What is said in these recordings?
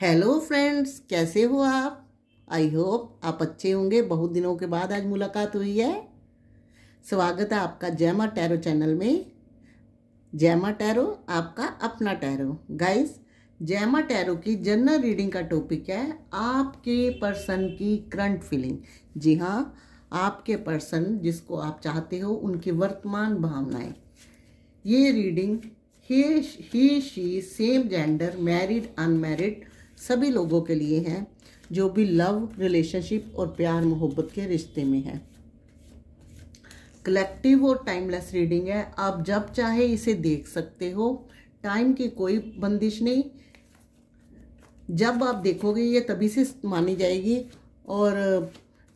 Hello friends कैसे हो आप आई होप आप अच्छे होंगे बहुत दिनों के बाद आज मुलाकात हुई है स्वागत है आपका जैमा टैरो चैनल में जैमा टैरो आपका अपना टैरो गाइस जैमा टैरो की जनरल रीडिंग का टॉपिक है आपके पर्सन की करंट फीलिंग जी हाँ आपके पर्सन जिसको आप चाहते हो उनकी वर्तमान भावनाएं ये रीडिंग ही शी सेम जेंडर मैरिड अनमैरिड सभी लोगों के लिए है जो भी लव रिलेशनशिप और प्यार मोहब्बत के रिश्ते में है कलेक्टिव और टाइमलेस रीडिंग है आप जब चाहे इसे देख सकते हो टाइम की कोई बंदिश नहीं जब आप देखोगे ये तभी से मानी जाएगी और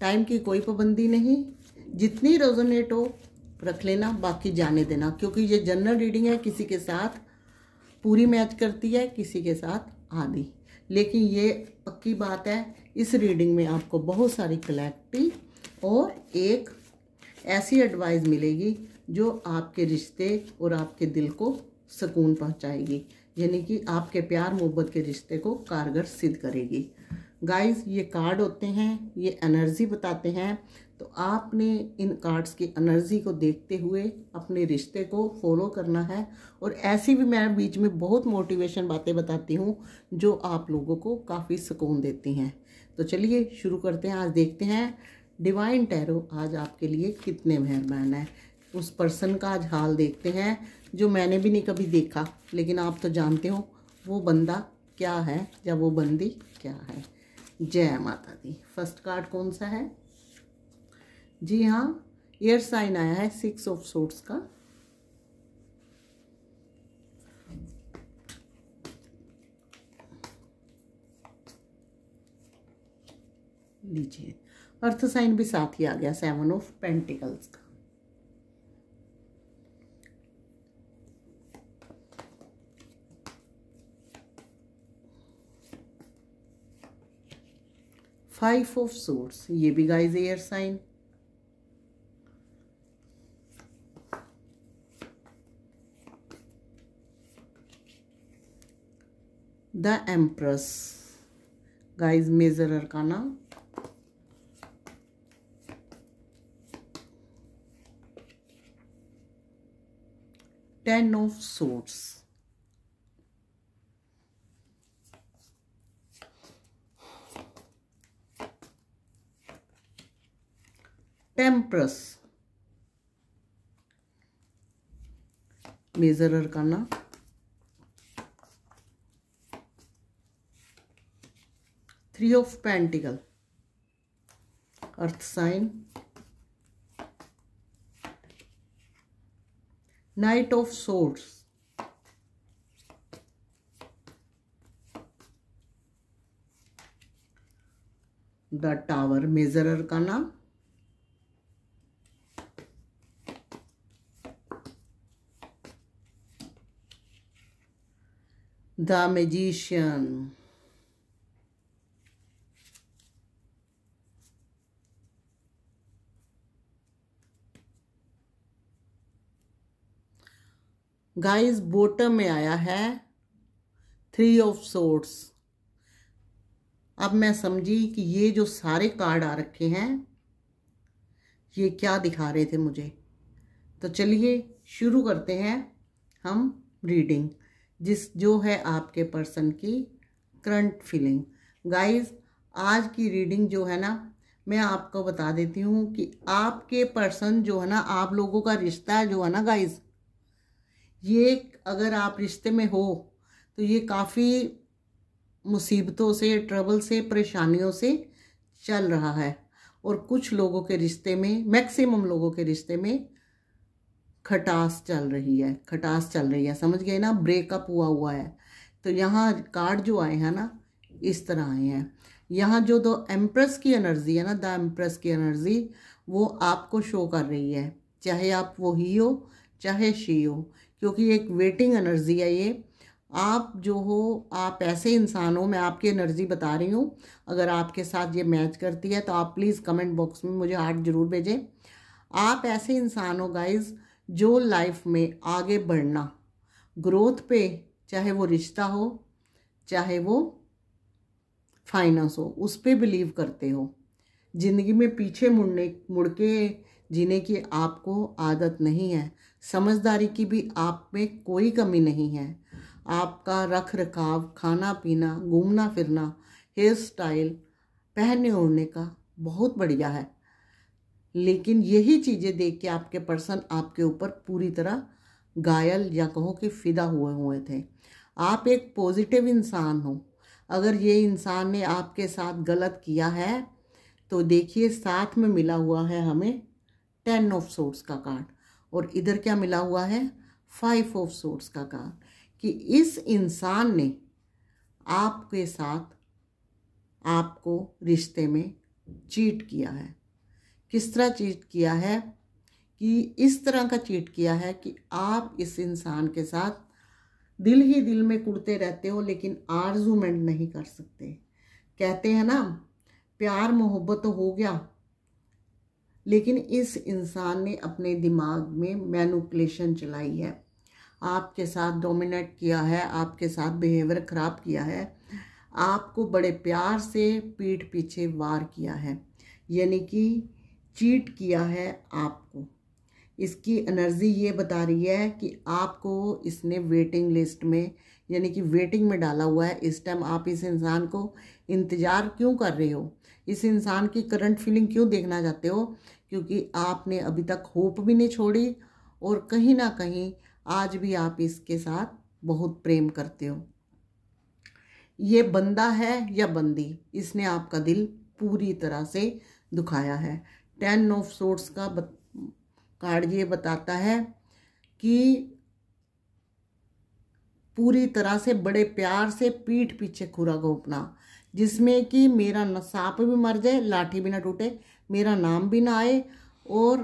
टाइम की कोई पाबंदी नहीं जितनी रेजोनेट हो रख लेना बाकी जाने देना क्योंकि ये जनरल रीडिंग है किसी के साथ पूरी मैच करती है किसी के साथ आधी लेकिन ये पक्की बात है इस रीडिंग में आपको बहुत सारी क्लैरिटी और एक ऐसी एडवाइस मिलेगी जो आपके रिश्ते और आपके दिल को सुकून पहुंचाएगी यानी कि आपके प्यार मोहब्बत के रिश्ते को कारगर सिद्ध करेगी गाइस ये कार्ड होते हैं ये एनर्जी बताते हैं तो आपने इन कार्ड्स की एनर्जी को देखते हुए अपने रिश्ते को फॉलो करना है और ऐसी भी मैं बीच में बहुत मोटिवेशन बातें बताती हूँ जो आप लोगों को काफ़ी सुकून देती हैं तो चलिए शुरू करते हैं आज देखते हैं डिवाइन टैरो आज आपके लिए कितने मेहरबान है उस पर्सन का आज हाल देखते हैं जो मैंने भी नहीं कभी देखा लेकिन आप तो जानते हो वो बंदा क्या है या वो बंदी क्या है जय माता दी फर्स्ट कार्ड कौन सा है जी हाँ एयर साइन आया है सिक्स ऑफ सोर्ट्स का लीजिए अर्थ साइन भी साथ ही आ गया सेवन ऑफ पेंटिकल्स का फाइव ऑफ सोर्स ये भी guys air sign the empress guys major arcana ten of swords Empress. major arcana three of pentacle earth sign knight of swords the tower major का नाम the magician guys bottom में आया है three of sorts अब मैं समझी कि ये जो सारे कार्ड आ रखे हैं ये क्या दिखा रहे थे मुझे तो चलिए शुरू करते हैं हम रीडिंग जिस जो है आपके पर्सन की करंट फीलिंग गाइस आज की रीडिंग जो है ना मैं आपको बता देती हूँ कि आपके पर्सन जो है ना आप लोगों का रिश्ता जो है ना गाइज़ ये अगर आप रिश्ते में हो तो ये काफ़ी मुसीबतों से ट्रबल से परेशानियों से चल रहा है और कुछ लोगों के रिश्ते में मैक्सिमम लोगों के रिश्ते में खटास चल रही है खटास चल रही है समझ गए ना ब्रेकअप हुआ हुआ है तो यहाँ कार्ड जो आए हैं ना इस तरह आए हैं यहाँ जो दो एम्प्रेस की एनर्जी है ना द एम्प्रेस की एनर्जी वो आपको शो कर रही है चाहे आप वो ही हो चाहे शी हो क्योंकि एक वेटिंग एनर्जी है ये आप जो हो आप ऐसे इंसान हो मैं आपकी एनर्जी बता रही हूँ अगर आपके साथ ये मैच करती है तो आप प्लीज़ कमेंट बॉक्स में मुझे हार्ट ज़रूर भेजें आप ऐसे इंसान हो गाइज जो लाइफ में आगे बढ़ना ग्रोथ पे चाहे वो रिश्ता हो चाहे वो फाइनेंस हो उस पर बिलीव करते हो ज़िंदगी में पीछे मुड़ने मुड़ के जीने की आपको आदत नहीं है समझदारी की भी आप में कोई कमी नहीं है आपका रख रखाव खाना पीना घूमना फिरना हेयर स्टाइल पहनने ओढ़ने का बहुत बढ़िया है लेकिन यही चीज़ें देख के आपके पर्सन आपके ऊपर पूरी तरह घायल या कहो कि फ़िदा हुए हुए थे आप एक पॉजिटिव इंसान हो अगर ये इंसान ने आपके साथ गलत किया है तो देखिए साथ में मिला हुआ है हमें टेन ऑफ सोर्स का कार्ड और इधर क्या मिला हुआ है फाइव ऑफ सोर्स का कहा कि इस इंसान ने आपके साथ आपको रिश्ते में चीट किया है किस तरह चीट किया है कि इस तरह का चीट किया है कि आप इस इंसान के साथ दिल ही दिल में कुड़ते रहते हो लेकिन आर्जूमेंट नहीं कर सकते कहते हैं ना प्यार मोहब्बत तो हो गया लेकिन इस इंसान ने अपने दिमाग में मैनुकलेशन चलाई है आपके साथ डोमिनेट किया है आपके साथ बिहेवियर ख़राब किया है आपको बड़े प्यार से पीठ पीछे वार किया है यानी कि चीट किया है आपको इसकी एनर्जी ये बता रही है कि आपको इसने वेटिंग लिस्ट में यानी कि वेटिंग में डाला हुआ है इस टाइम आप इस इंसान को इंतज़ार क्यों कर रहे हो इस इंसान की करंट फीलिंग क्यों देखना चाहते हो क्योंकि आपने अभी तक होप भी नहीं छोड़ी और कहीं ना कहीं आज भी आप इसके साथ बहुत प्रेम करते हो ये बंदा है या बंदी इसने आपका दिल पूरी तरह से दुखाया है टेन ऑफ सोर्ट्स का बत, कार्ड ये बताता है कि पूरी तरह से बड़े प्यार से पीठ पीछे खुरा घोपना जिसमें कि मेरा न सांप भी मर जाए लाठी भी ना टूटे मेरा नाम भी ना आए और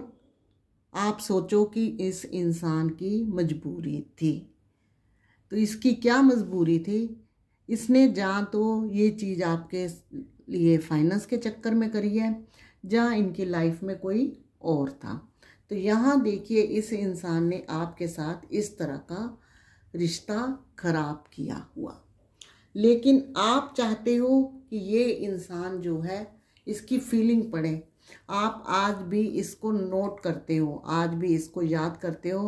आप सोचो कि इस इंसान की मजबूरी थी तो इसकी क्या मजबूरी थी इसने जहाँ तो ये चीज़ आपके लिए फाइनेंस के चक्कर में करी है जहाँ इनकी लाइफ में कोई और था तो यहाँ देखिए इस इंसान ने आपके साथ इस तरह का रिश्ता खराब किया हुआ लेकिन आप चाहते हो कि ये इंसान जो है इसकी फीलिंग पड़े आप आज भी इसको नोट करते हो आज भी इसको याद करते हो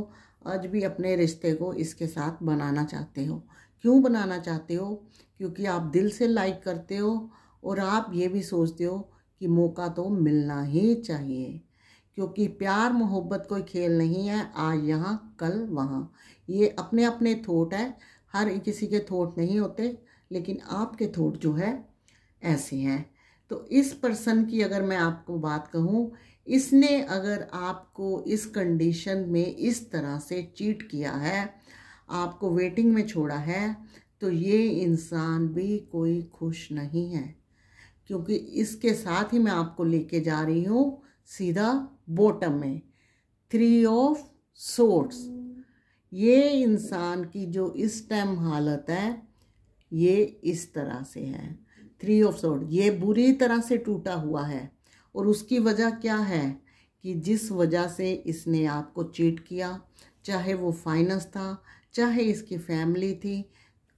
आज भी अपने रिश्ते को इसके साथ बनाना चाहते हो क्यों बनाना चाहते हो क्योंकि आप दिल से लाइक करते हो और आप ये भी सोचते हो कि मौका तो मिलना ही चाहिए क्योंकि प्यार मोहब्बत कोई खेल नहीं है आज यहाँ कल वहाँ ये अपने अपने थॉट है हर किसी के थॉट नहीं होते लेकिन आपके थॉट जो है ऐसे हैं तो इस पर्सन की अगर मैं आपको बात कहूँ इसने अगर आपको इस कंडीशन में इस तरह से चीट किया है आपको वेटिंग में छोड़ा है तो ये इंसान भी कोई खुश नहीं है क्योंकि इसके साथ ही मैं आपको लेके जा रही हूँ सीधा बॉटम में थ्री ऑफ सोर्ट्स ये इंसान की जो इस टाइम हालत है ये इस तरह से है थ्री ऑफ सोड ये बुरी तरह से टूटा हुआ है और उसकी वजह क्या है कि जिस वजह से इसने आपको चीट किया चाहे वो फाइनेंस था चाहे इसकी फैमिली थी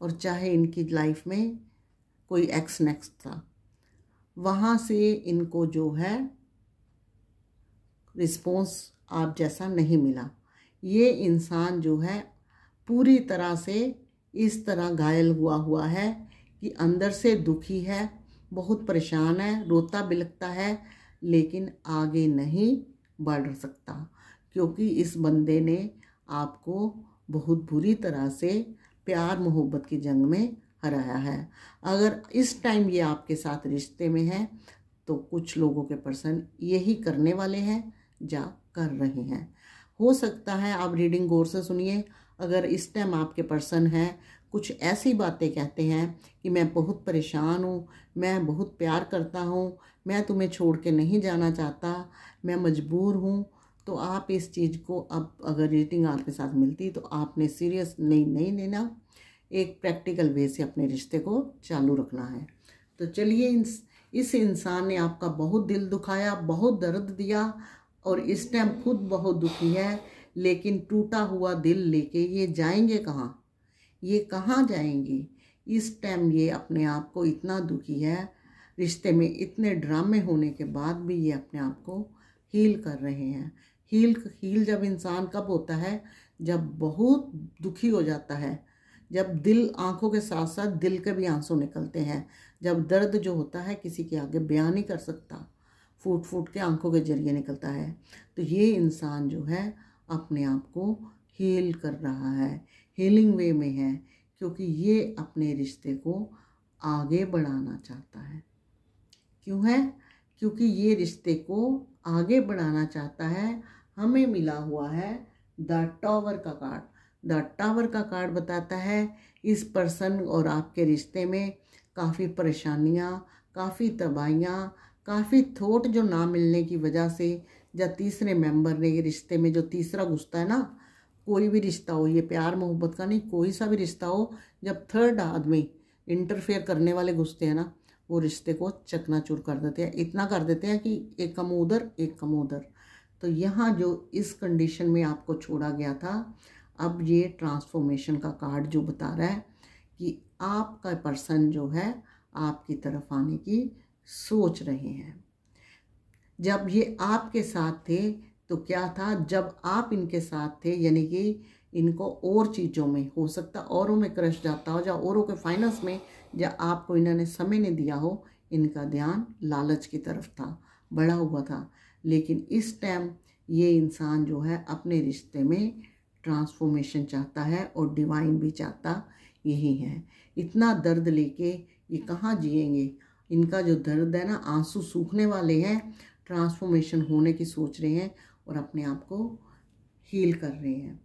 और चाहे इनकी लाइफ में कोई एक्स नेक्स्ट था वहाँ से इनको जो है रिस्पॉन्स आप जैसा नहीं मिला ये इंसान जो है पूरी तरह से इस तरह घायल हुआ हुआ है कि अंदर से दुखी है बहुत परेशान है रोता बिलकता है लेकिन आगे नहीं बढ़ सकता क्योंकि इस बंदे ने आपको बहुत बुरी तरह से प्यार मोहब्बत की जंग में हराया है अगर इस टाइम ये आपके साथ रिश्ते में है तो कुछ लोगों के पर्सन यही करने वाले हैं जा कर रहे हैं हो सकता है आप रीडिंग गौर से सुनिए अगर इस टाइम आपके पर्सन हैं कुछ ऐसी बातें कहते हैं कि मैं बहुत परेशान हूँ मैं बहुत प्यार करता हूँ मैं तुम्हें छोड़ के नहीं जाना चाहता मैं मजबूर हूँ तो आप इस चीज़ को अब अगर रेटिंग आपके साथ मिलती तो आपने सीरियस नहीं नहीं लेना एक प्रैक्टिकल वे से अपने रिश्ते को चालू रखना है तो चलिए इस इस इंसान ने आपका बहुत दिल दुखाया बहुत दर्द दिया और इस टाइम खुद बहुत दुखी है लेकिन टूटा हुआ दिल लेके ये जाएंगे कहाँ ये कहाँ जाएंगे इस टाइम ये अपने आप को इतना दुखी है रिश्ते में इतने ड्रामे होने के बाद भी ये अपने आप को हील कर रहे हैं हील हील जब इंसान कब होता है जब बहुत दुखी हो जाता है जब दिल आंखों के साथ साथ दिल के भी आंसू निकलते हैं जब दर्द जो होता है किसी के आगे बयान नहीं कर सकता फूट फूट के आंखों के जरिए निकलता है तो ये इंसान जो है अपने आप को हील कर रहा है हीलिंग वे में है क्योंकि ये अपने रिश्ते को आगे बढ़ाना चाहता है क्यों है क्योंकि ये रिश्ते को आगे बढ़ाना चाहता है हमें मिला हुआ है द टावर का कार्ड द टावर का कार्ड बताता है इस पर्सन और आपके रिश्ते में काफ़ी परेशानियाँ काफ़ी तबाहियाँ काफ़ी थोट जो ना मिलने की वजह से या तीसरे मेंबर ने ये रिश्ते में जो तीसरा घुसता है ना कोई भी रिश्ता हो ये प्यार मोहब्बत का नहीं कोई सा भी रिश्ता हो जब थर्ड आदमी इंटरफेयर करने वाले घुसते हैं ना वो रिश्ते को चकनाचूर कर देते हैं इतना कर देते हैं कि एक कम उधर एक कम उधर तो यहाँ जो इस कंडीशन में आपको छोड़ा गया था अब ये ट्रांसफॉर्मेशन का कार्ड जो बता रहा है कि आपका पर्सन जो है आपकी तरफ आने की सोच रहे हैं जब ये आपके साथ थे तो क्या था जब आप इनके साथ थे यानी कि इनको और चीज़ों में हो सकता औरों में क्रश जाता हो या औरों के फाइनेंस में या आपको इन्होंने समय नहीं दिया हो इनका ध्यान लालच की तरफ था बढ़ा हुआ था लेकिन इस टाइम ये इंसान जो है अपने रिश्ते में ट्रांसफॉर्मेशन चाहता है और डिवाइन भी चाहता यही है इतना दर्द लेके ये कहाँ जिएंगे इनका जो दर्द है ना आंसू सूखने वाले हैं ट्रांसफॉर्मेशन होने की सोच रहे हैं और अपने आप को हील कर रहे हैं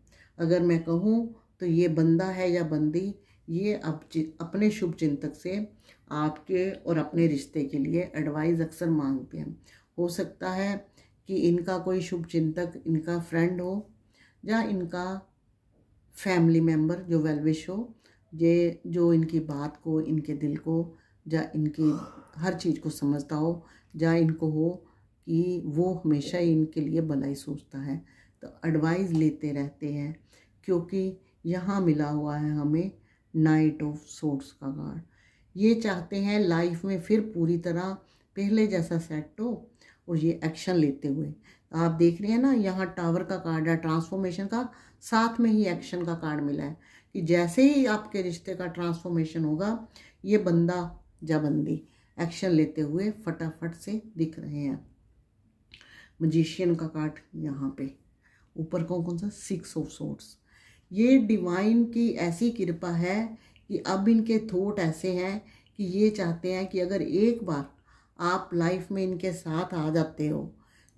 अगर मैं कहूँ तो ये बंदा है या बंदी ये अब अपने शुभ चिंतक से आपके और अपने रिश्ते के लिए एडवाइस अक्सर मांगते हैं हो सकता है कि इनका कोई शुभ चिंतक इनका फ्रेंड हो या इनका फैमिली मेम्बर जो वेलविश हो ये जो इनकी बात को इनके दिल को या इनकी हर चीज़ को समझता हो या इनको हो कि वो हमेशा इनके लिए भलाई सोचता है तो एडवाइस लेते रहते हैं क्योंकि यहाँ मिला हुआ है हमें नाइट ऑफ सोर्ट्स का गार्ड ये चाहते हैं लाइफ में फिर पूरी तरह पहले जैसा सेट हो और ये एक्शन लेते हुए तो आप देख रहे हैं ना यहाँ टावर का कार्ड है ट्रांसफॉर्मेशन का साथ में ही एक्शन का कार्ड मिला है कि जैसे ही आपके रिश्ते का ट्रांसफॉर्मेशन होगा ये बंदा बंदी एक्शन लेते हुए फटाफट से दिख रहे हैं मजिशियन का कार्ड यहाँ पे ऊपर कौन कौन सा सिक्स ऑफ सोर्ट्स ये डिवाइन की ऐसी कृपा है कि अब इनके थॉट ऐसे हैं कि ये चाहते हैं कि अगर एक बार आप लाइफ में इनके साथ आ जाते हो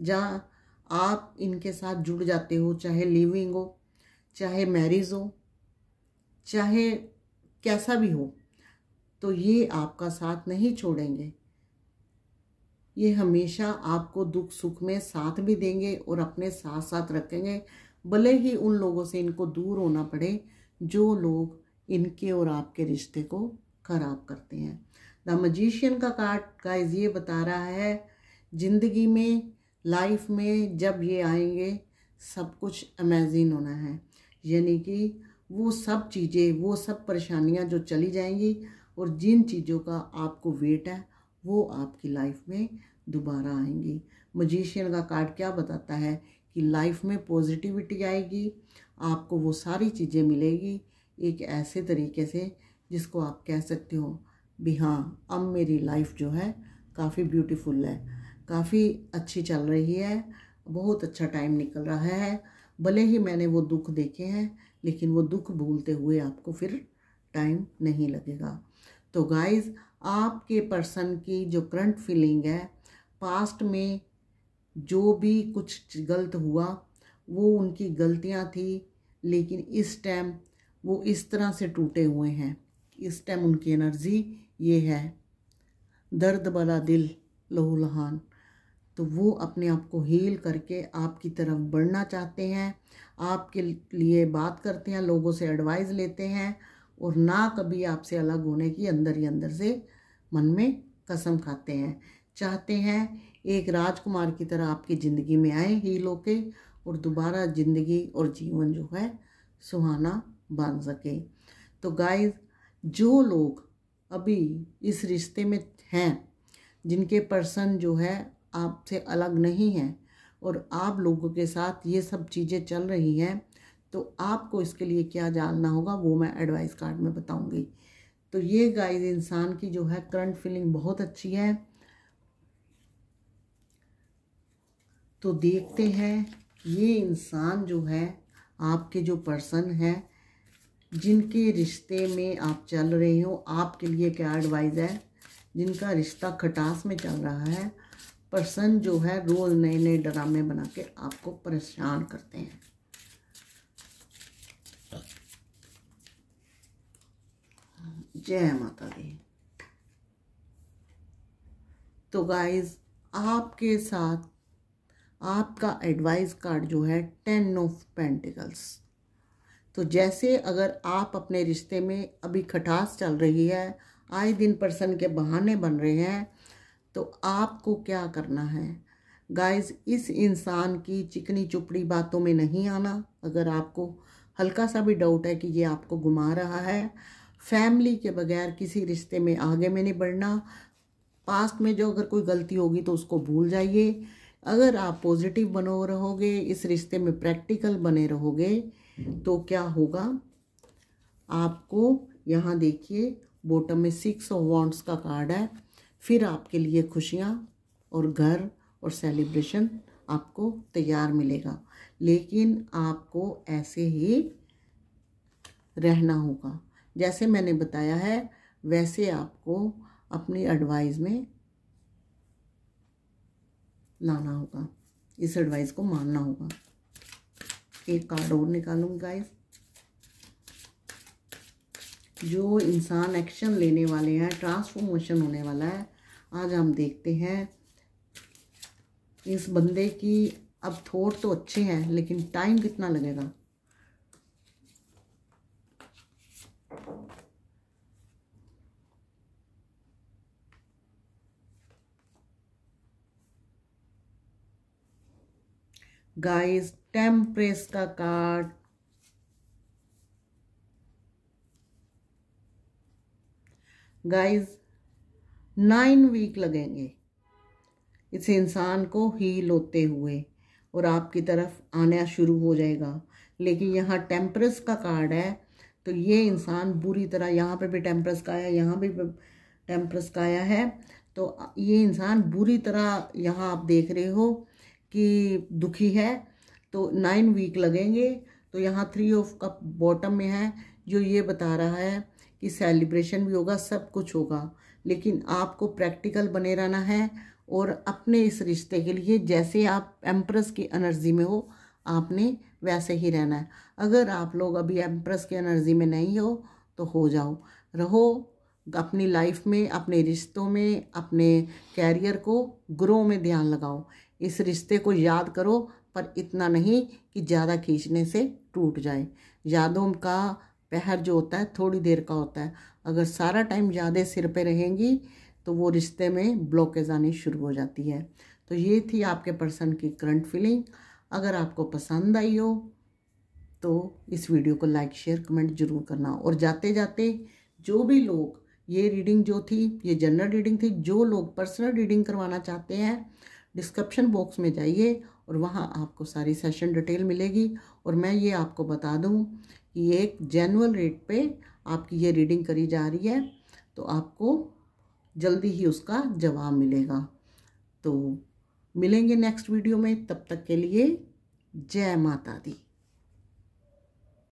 जहाँ आप इनके साथ जुड़ जाते हो चाहे लिविंग हो चाहे मैरिज हो चाहे कैसा भी हो तो ये आपका साथ नहीं छोड़ेंगे ये हमेशा आपको दुख सुख में साथ भी देंगे और अपने साथ साथ रखेंगे भले ही उन लोगों से इनको दूर होना पड़े जो लोग इनके और आपके रिश्ते को खराब करते हैं द मजिशियन का कार्ड गाइज ये बता रहा है ज़िंदगी में लाइफ में जब ये आएंगे सब कुछ अमेजिंग होना है यानी कि वो सब चीज़ें वो सब परेशानियां जो चली जाएंगी और जिन चीज़ों का आपको वेट है वो आपकी लाइफ में दोबारा आएंगी मजिशियन का कार्ड क्या बताता है कि लाइफ में पॉजिटिविटी आएगी आपको वो सारी चीज़ें मिलेगी एक ऐसे तरीके से जिसको आप कह सकते हो भी हाँ अब मेरी लाइफ जो है काफ़ी ब्यूटीफुल है काफ़ी अच्छी चल रही है बहुत अच्छा टाइम निकल रहा है भले ही मैंने वो दुख देखे हैं लेकिन वो दुख भूलते हुए आपको फिर टाइम नहीं लगेगा तो गाइज़ आपके पर्सन की जो करंट फीलिंग है पास्ट में जो भी कुछ गलत हुआ वो उनकी गलतियां थी लेकिन इस टाइम वो इस तरह से टूटे हुए हैं इस टाइम उनकी एनर्जी ये है दर्द वाला दिल लहूलहान तो वो अपने आप को हील करके आपकी तरफ बढ़ना चाहते हैं आपके लिए बात करते हैं लोगों से एडवाइस लेते हैं और ना कभी आपसे अलग होने की अंदर ही अंदर से मन में कसम खाते हैं चाहते हैं एक राजकुमार की तरह आपकी ज़िंदगी में आए लोग के और दोबारा ज़िंदगी और जीवन जो है सुहाना बन सके तो गाइस जो लोग अभी इस रिश्ते में हैं जिनके पर्सन जो है आपसे अलग नहीं हैं और आप लोगों के साथ ये सब चीज़ें चल रही हैं तो आपको इसके लिए क्या जानना होगा वो मैं एडवाइस कार्ड में बताऊंगी तो ये गाइस इंसान की जो है करंट फीलिंग बहुत अच्छी है तो देखते हैं ये इंसान जो है आपके जो पर्सन है जिनके रिश्ते में आप चल रहे हो आपके लिए क्या एडवाइज़ है जिनका रिश्ता खटास में चल रहा है पर्सन जो है रोज़ नए नए ड्रामे बना के आपको परेशान करते हैं जय माता दी तो गाइस आपके साथ आपका एडवाइस कार्ड जो है टेन ऑफ पेंटिकल्स तो जैसे अगर आप अपने रिश्ते में अभी खटास चल रही है आए दिन पर्सन के बहाने बन रहे हैं तो आपको क्या करना है गाइस इस इंसान की चिकनी चुपड़ी बातों में नहीं आना अगर आपको हल्का सा भी डाउट है कि ये आपको घुमा रहा है फैमिली के बगैर किसी रिश्ते में आगे में नहीं बढ़ना पास्ट में जो अगर कोई गलती होगी तो उसको भूल जाइए अगर आप पॉजिटिव बनो रहोगे इस रिश्ते में प्रैक्टिकल बने रहोगे तो क्या होगा आपको यहाँ देखिए बॉटम में सिक्स ऑफ वॉन्ट्स का कार्ड है फिर आपके लिए खुशियाँ और घर और सेलिब्रेशन आपको तैयार मिलेगा लेकिन आपको ऐसे ही रहना होगा जैसे मैंने बताया है वैसे आपको अपनी एडवाइस में लाना होगा इस एडवाइस को मानना होगा एक कार्ड और निकालूंगी गाइस जो इंसान एक्शन लेने वाले हैं ट्रांसफॉर्मेशन होने वाला है आज हम देखते हैं इस बंदे की अब थोड़ तो अच्छे हैं लेकिन टाइम कितना लगेगा गाइस टेम्परेस का कार्ड गाइस नाइन वीक लगेंगे इस इंसान को हील होते हुए और आपकी तरफ आना शुरू हो जाएगा लेकिन यहाँ टेम्परस का कार्ड है तो ये इंसान बुरी तरह यहाँ पे भी टेम्परस का आया यहाँ भी टेम्परस का आया है तो ये इंसान बुरी तरह यहाँ आप देख रहे हो की दुखी है तो नाइन वीक लगेंगे तो यहाँ थ्री ऑफ कप बॉटम में है जो ये बता रहा है कि सेलिब्रेशन भी होगा सब कुछ होगा लेकिन आपको प्रैक्टिकल बने रहना है और अपने इस रिश्ते के लिए जैसे आप एम्प्रेस की एनर्जी में हो आपने वैसे ही रहना है अगर आप लोग अभी एम्प्रेस की एनर्जी में नहीं हो तो हो जाओ रहो अपनी लाइफ में अपने रिश्तों में अपने कैरियर को ग्रो में ध्यान लगाओ इस रिश्ते को याद करो पर इतना नहीं कि ज़्यादा खींचने से टूट जाए यादों का पहर जो होता है थोड़ी देर का होता है अगर सारा टाइम ज़्यादा सिर पे रहेंगी तो वो रिश्ते में ब्लॉकेज आनी शुरू हो जाती है तो ये थी आपके पर्सन की करंट फीलिंग अगर आपको पसंद आई हो तो इस वीडियो को लाइक शेयर कमेंट जरूर करना और जाते जाते जो भी लोग ये रीडिंग जो थी ये जनरल रीडिंग थी जो लोग पर्सनल रीडिंग करवाना चाहते हैं डिस्क्रिप्शन बॉक्स में जाइए और वहाँ आपको सारी सेशन डिटेल मिलेगी और मैं ये आपको बता दूँ कि एक जेनुअल रेट पे आपकी ये रीडिंग करी जा रही है तो आपको जल्दी ही उसका जवाब मिलेगा तो मिलेंगे नेक्स्ट वीडियो में तब तक के लिए जय माता दी